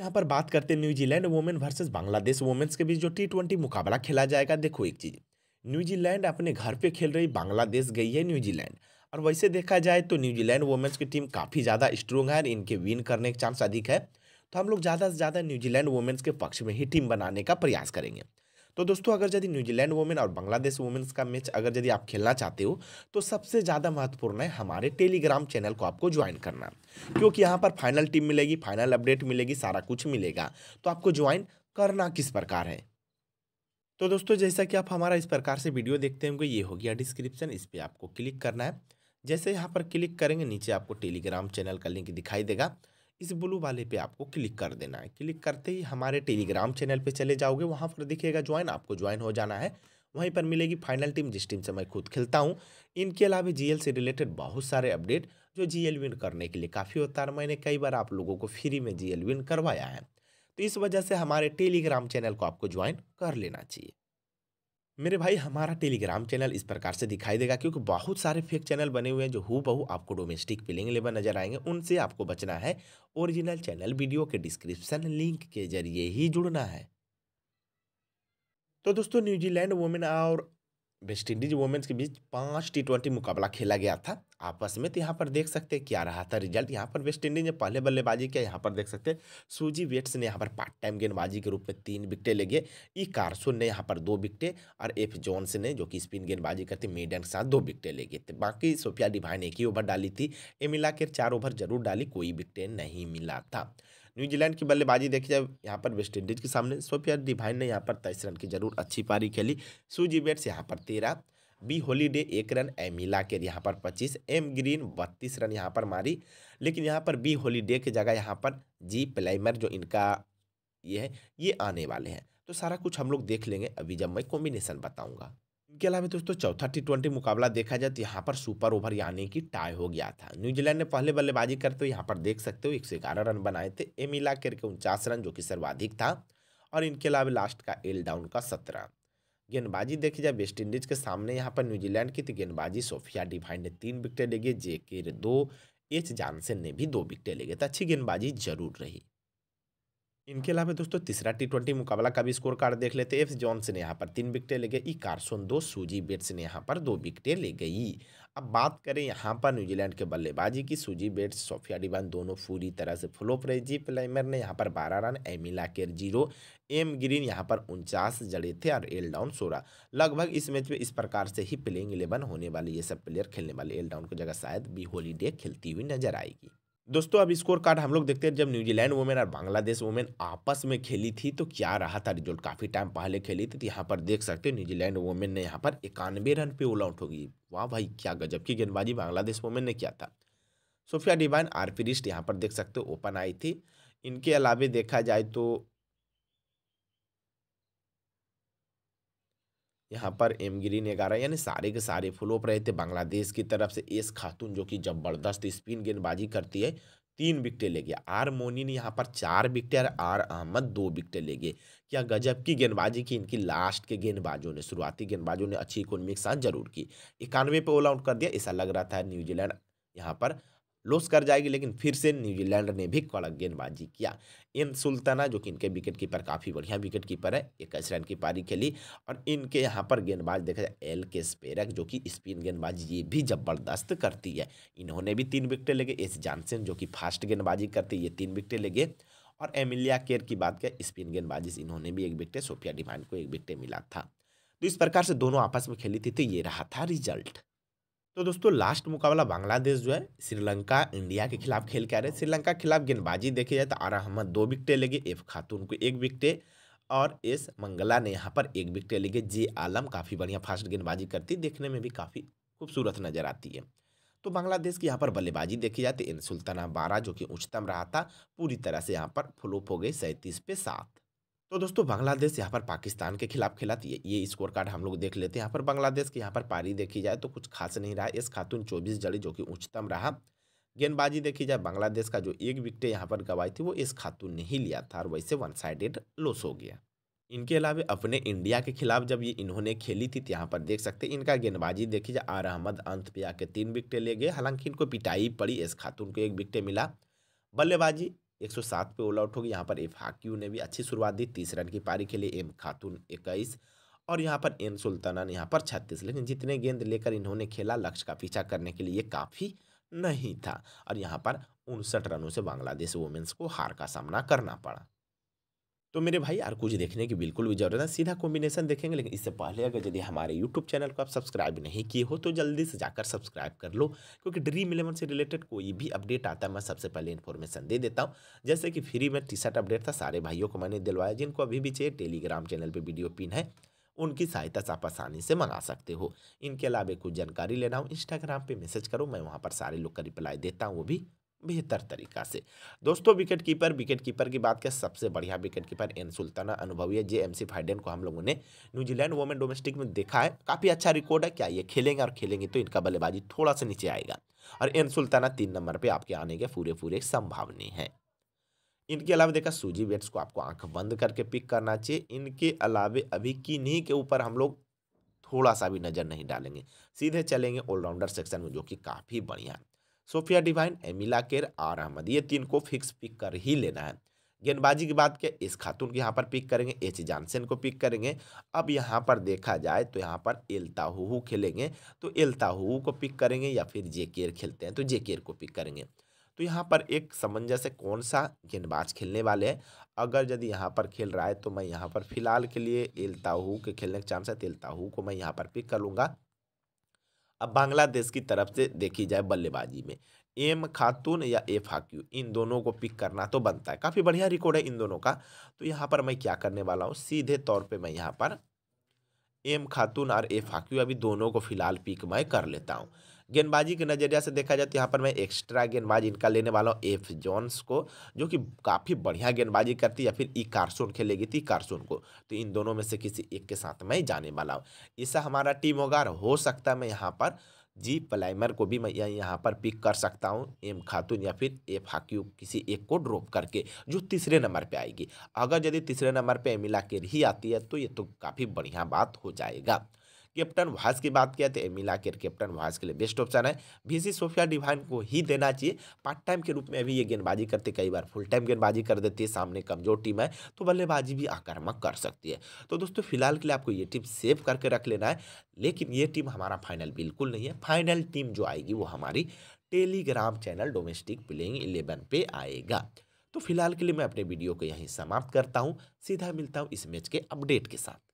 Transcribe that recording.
यहाँ पर बात करते हैं New Zealand women versus Bangladesh women's के बीच जो टी ट्वेंटी मुकाबला खेला जाएगा देखो एक चीज़ न्यूजीलैंड अपने घर पे खेल रही बांग्लादेश गई है न्यूजीलैंड और वैसे देखा जाए तो न्यूजीलैंड वुमेन्स की टीम काफ़ी ज़्यादा स्ट्रॉन्ग है और इनके विन करने के चांस अधिक है तो हम लोग ज़्यादा से ज़्यादा न्यूजीलैंड वुमेन्स के पक्ष में ही टीम बनाने का प्रयास करेंगे तो दोस्तों अगर यदि न्यूजीलैंड वुमेन और बांग्लादेश वुमेन्स का मैच अगर यदि आप खेलना चाहते हो तो सबसे ज़्यादा महत्वपूर्ण है हमारे टेलीग्राम चैनल को आपको ज्वाइन करना क्योंकि यहाँ पर फाइनल टीम मिलेगी फाइनल अपडेट मिलेगी सारा कुछ मिलेगा तो आपको ज्वाइन करना किस प्रकार है तो दोस्तों जैसा कि आप हमारा इस प्रकार से वीडियो देखते होंगे ये हो गया डिस्क्रिप्शन इस पर आपको क्लिक करना है जैसे यहाँ पर क्लिक करेंगे नीचे आपको टेलीग्राम चैनल का लिंक दिखाई देगा इस ब्लू वाले पे आपको क्लिक कर देना है क्लिक करते ही हमारे टेलीग्राम चैनल पे चले जाओगे वहाँ पर दिखेगा ज्वाइन आपको ज्वाइन हो जाना है वहीं पर मिलेगी फाइनल टीम जिस टीम से मैं खुद खेलता हूँ इनके अलावा जीएल से रिलेटेड बहुत सारे अपडेट जो जीएल विन करने के लिए काफ़ी होता है मैंने कई बार आप लोगों को फ्री में जी विन करवाया है तो इस वजह से हमारे टेलीग्राम चैनल को आपको ज्वाइन कर लेना चाहिए मेरे भाई हमारा टेलीग्राम चैनल इस प्रकार से दिखाई देगा क्योंकि बहुत सारे फेक चैनल बने हुए हैं जो हु बहु आपको डोमेस्टिक बिलिंग लेवल नजर आएंगे उनसे आपको बचना है ओरिजिनल चैनल वीडियो के डिस्क्रिप्शन लिंक के जरिए ही जुड़ना है तो दोस्तों न्यूजीलैंड वुमेन और वेस्ट इंडीज वुमेन्स के बीच पाँच टी ट्वेंटी मुकाबला खेला गया था आपस में तो यहाँ पर देख सकते हैं क्या रहा था रिजल्ट यहाँ पर वेस्ट इंडीज ने पहले बल्लेबाजी किया यहाँ पर देख सकते हैं सूजी वेट्स ने यहाँ पर पार्ट टाइम गेंदबाजी के रूप में तीन विकटें ले गए ई कार्सोन ने यहाँ पर दो विकटें और एफ जॉन्स ने जो कि स्पिन गेंदबाजी करते मीडियम के साथ दो विकटें ले गए थे बाकी सोफिया डिभाई ने एक ही ओवर डाली थी ये मिला के चार ओवर जरूर डाली कोई विकटें नहीं मिला था न्यूजीलैंड की बल्लेबाजी देखी जाए यहाँ पर वेस्ट इंडीज के सामने सोफिया डिभाई ने यहाँ पर तेईस रन की जरूर अच्छी पारी खेली सूजी बेट्स यहाँ पर तेरह बी होलीडे एक रन मिला के यहाँ पर पच्चीस एम ग्रीन बत्तीस रन यहाँ पर मारी लेकिन यहाँ पर बी होलीडे की जगह यहाँ पर जी प्लेमर जो इनका ये है ये आने वाले हैं तो सारा कुछ हम लोग देख लेंगे अभी जब मैं कॉम्बिनेशन बताऊँगा इनके अलावा दोस्तों चौथा टी ट्वेंटी मुकाबला देखा जाए तो यहाँ पर सुपर ओवर यानी कि टाई हो गया था न्यूजीलैंड ने पहले बल्लेबाजी करते तो हुए यहाँ पर देख सकते हो एक सौ ग्यारह रन बनाए थे एमिला के उनचास रन जो कि सर्वाधिक था और इनके अलावा लास्ट का एल डाउन का सत्रह गेंदबाजी देखी जाए वेस्ट इंडीज के सामने यहाँ पर न्यूजीलैंड की तो गेंदबाजी सोफिया डिवाइन ने तीन विकेटें ले गए जेके दो एच जानसन ने भी दो विकेटें ले गए तो अच्छी गेंदबाजी जरूर रही इनके अलावा दोस्तों तीसरा टी ट्वेंटी मुकाबला का भी स्कोर कार्ड देख लेते एफ जॉन्स ने यहाँ पर तीन विकेटें ले गई कार्सन e दो सूजी बेट्स ने यहाँ पर दो विकेटें ले गई अब बात करें यहाँ पर न्यूजीलैंड के बल्लेबाजी की सूजी बेट्स सोफिया डिबान दोनों पूरी तरह से फ्लोप रहे जी प्लेमर ने यहाँ पर बारह रन एमिला केर जीरो एम ग्रीन यहाँ पर उनचास जड़े थे और एल डाउन सोलह लगभग इस मैच में इस प्रकार से ही प्लेइंग इलेवन होने वाले ये सब प्लेयर खेलने वाले एल डाउन की जगह शायद बी होलीडे खेलती हुई नजर आएगी दोस्तों अब स्कोर कार्ड हम लोग देखते हैं जब न्यूजीलैंड वुमेन और बांग्लादेश वुमेन आपस में खेली थी तो क्या रहा था रिजल्ट काफ़ी टाइम पहले खेली थी तो यहाँ पर देख सकते हो न्यूजीलैंड वुमेन ने यहाँ पर इक्यानवे रन पे ऑल आउट होगी वाह भाई क्या गजब की गेंदबाजी बांग्लादेश वुमेन ने किया था सोफिया डिवाइन आरपी रिस्ट यहाँ पर देख सकते हो ओपन आई थी इनके अलावा देखा जाए तो यहाँ पर एम ग्रीन ग्यारह यानी सारे के सारे फुल ऑफ रहे थे बांग्लादेश की तरफ से एस खातून जो कि जबरदस्त स्पिन गेंदबाजी करती है तीन विकटें ले गए आर मोनी ने यहाँ पर चार विकटें और आर अहमद दो विकटें ले गए क्या गजब की गेंदबाजी की इनकी लास्ट के गेंदबाजों ने शुरुआती गेंदबाजों ने अच्छी इकोनॉमिक साथ जरूर की इक्यानवे पे ऑल आउट कर दिया ऐसा लग रहा था न्यूजीलैंड यहाँ पर लॉस कर जाएगी लेकिन फिर से न्यूजीलैंड ने भी कड़क गेंदबाजी किया इन सुल्ताना जो कि इनके विकेट कीपर काफ़ी बढ़िया विकेट कीपर है इक्कीस रन की पारी खेली और इनके यहाँ पर गेंदबाज देखा जाए एल के स्पेरक जो कि स्पिन गेंदबाजी ये भी जबरदस्त करती है इन्होंने भी तीन विकेटें लगे एस जानसन जो कि फास्ट गेंदबाजी करते ये तीन विकेटें लगे और एमिलिया केयर की बात करें स्पिन गेंदबाजी से इन्होंने भी एक विकटें सोफिया डिमांड को एक विकटें मिला था तो इस प्रकार से दोनों आपस में खेली थी तो ये रहा था रिजल्ट तो दोस्तों लास्ट मुकाबला बांग्लादेश जो है श्रीलंका इंडिया के खिलाफ खेल के आ रहे श्रीलंका के खिलाफ गेंदबाजी देखी जाए तो आर अहमद दो विकटें लेंगे एफ खातून को एक विकटें और एस मंगला ने यहाँ पर एक विकटें लेंगे जे आलम काफ़ी बढ़िया फास्ट गेंदबाजी करती देखने में भी काफ़ी खूबसूरत नजर आती है तो बांग्लादेश की यहाँ पर बल्लेबाजी देखी जाए तो इन सुल्ताना बारह जो कि उच्चतम रहा था पूरी तरह से यहाँ पर फ्लोप हो गई सैंतीस पे सात तो दोस्तों बांग्लादेश यहाँ पर पाकिस्तान के खिलाफ खेला है तो ये स्कोर कार्ड हम लोग देख लेते हैं यहाँ पर बांग्लादेश के यहाँ पर पारी देखी जाए तो कुछ खास नहीं रहा इस खातून चौबीस जड़ी जो कि उच्चतम रहा गेंदबाजी देखी जाए बांग्लादेश का जो एक विकेट यहाँ पर गवाई थी वो इस खातून ने ही लिया था और वैसे वन साइडेड लॉस हो गया इनके अलावा अपने इंडिया के खिलाफ जब ये इन्होंने खेली थी तो यहाँ पर देख सकते इनका गेंदबाजी देखी जाए आर अहमद अंत पे आके तीन विकटें ले गए हालांकि इनको पिटाई पड़ी इस खातून को एक विकटें मिला बल्लेबाजी सात पे ऑल आउट हो गई यहाँ पर एफ हाक्यू ने भी अच्छी शुरुआत दी तीस रन की पारी खेली एम खातून इक्कीस और यहाँ पर एन सुल्ताना ने यहाँ पर छत्तीस लेकिन जितने गेंद लेकर इन्होंने खेला लक्ष्य का पीछा करने के लिए काफ़ी नहीं था और यहाँ पर उनसठ रनों से बांग्लादेश वुमेंस को हार का सामना करना पड़ा तो मेरे भाई यार कुछ देखने की बिल्कुल भी जरूरत है सीधा कॉम्बिनेशन देखेंगे लेकिन इससे पहले अगर यदि हमारे यूट्यूब चैनल को आप सब्सक्राइब नहीं किए हो तो जल्दी से जाकर सब्सक्राइब कर लो क्योंकि ड्रीम इलेवन से रिलेटेड कोई भी अपडेट आता है मैं सबसे पहले इन्फॉर्मेशन दे देता हूँ जैसे कि फ्री में टी शर्ट अपडेट था सारे भाइयों को मैंने दिलवाया जिनको अभी भी चाहिए टेलीग्राम चैनल पर वीडियो पिन है उनकी सहायता से आप आसानी से मंगा सकते हो इनके अलावा कुछ जानकारी लेना हो इंस्टाग्राम पर मैसेज करो मैं वहाँ पर सारे लोग का रिप्लाई देता हूँ वो भी बेहतर तरीका से दोस्तों विकेट कीपर विकेट कीपर की बात करें सबसे बढ़िया विकेट कीपर एन सुल्ताना अनुभवी है जे एम सी फाइडन को हम लोगों ने न्यूजीलैंड वोमेन डोमेस्टिक में देखा है काफ़ी अच्छा रिकॉर्ड है क्या ये खेलेंगे और खेलेंगे तो इनका बल्लेबाजी थोड़ा सा नीचे आएगा और एन सुल्ताना तीन नंबर पर आपके आने के पूरे पूरे संभावनी है इनके अलावा देखा सूजी बेट्स को आपको आंख बंद करके पिक करना चाहिए इनके अलावे अभी किन्हीं के ऊपर हम लोग थोड़ा सा भी नज़र नहीं डालेंगे सीधे चलेंगे ऑलराउंडर सेक्शन में जो कि काफ़ी बढ़िया है सोफिया डिवाइन एमिला केर आर अहमद ये तीन को फिक्स पिक कर ही लेना है गेंदबाजी की बात क्या इस खातून के यहाँ पर पिक करेंगे एच जानसन को पिक करेंगे अब यहाँ पर देखा जाए तो यहाँ पर एलताहू खेलेंगे तो एलताहू को पिक करेंगे या फिर जेकेर खेलते हैं तो जेकेर को पिक करेंगे तो यहाँ पर एक है कौन सा गेंदबाज खेलने वाले हैं अगर यदि यहाँ पर खेल रहा है तो मैं यहाँ पर फिलहाल के लिए एलताहू के खेलने के चांस है तो एलताहू को मैं यहाँ पर पिक कर लूँगा अब बांग्लादेश की तरफ से देखी जाए बल्लेबाजी में एम खातून या एफ हाक्यू इन दोनों को पिक करना तो बनता है काफ़ी बढ़िया रिकॉर्ड है इन दोनों का तो यहाँ पर मैं क्या करने वाला हूँ सीधे तौर पे मैं यहाँ पर एम खातून और ए फाक्यू अभी दोनों को फिलहाल पिक मैं कर लेता हूँ गेंदबाजी के नज़रिया से देखा जाए तो यहाँ पर मैं एक्स्ट्रा गेंदबाज इनका लेने वाला हूँ एफ जॉन्स को जो कि काफ़ी बढ़िया गेंदबाजी करती या फिर ई कार्सून खेलेगी थी तो कार्सून को तो इन दोनों में से किसी एक के साथ मैं जाने वाला हूँ ऐसा हमारा टीम होगा और हो सकता है मैं यहाँ पर जी पलाइमर को भी मैं यहाँ पर पिक कर सकता हूँ एम खातून या फिर एफ हाक्यू किसी एक को ड्रॉप करके जो तीसरे नंबर पर आएगी अगर यदि तीसरे नंबर पर एमिला केर ही आती है तो ये तो काफ़ी बढ़िया बात हो जाएगा कैप्टन वास की बात किया तो मिला लाकेर कैप्टन वास के लिए बेस्ट ऑप्शन है वीसी सोफिया डिवाइन को ही देना चाहिए पार्ट टाइम के रूप में भी ये गेंदबाजी करते कई बार फुल टाइम गेंदबाजी कर देती है सामने कमजोर टीम है तो बल्लेबाजी भी आक्रामक कर सकती है तो दोस्तों फिलहाल के लिए आपको ये टीम सेव करके रख लेना है लेकिन ये टीम हमारा फाइनल बिल्कुल नहीं है फाइनल टीम जो आएगी वो हमारी Telegram channel domestic playing eleven पे आएगा तो फिलहाल के लिए मैं अपने वीडियो को यहीं समाप्त करता हूँ सीधा मिलता हूँ इस मैच के अपडेट के साथ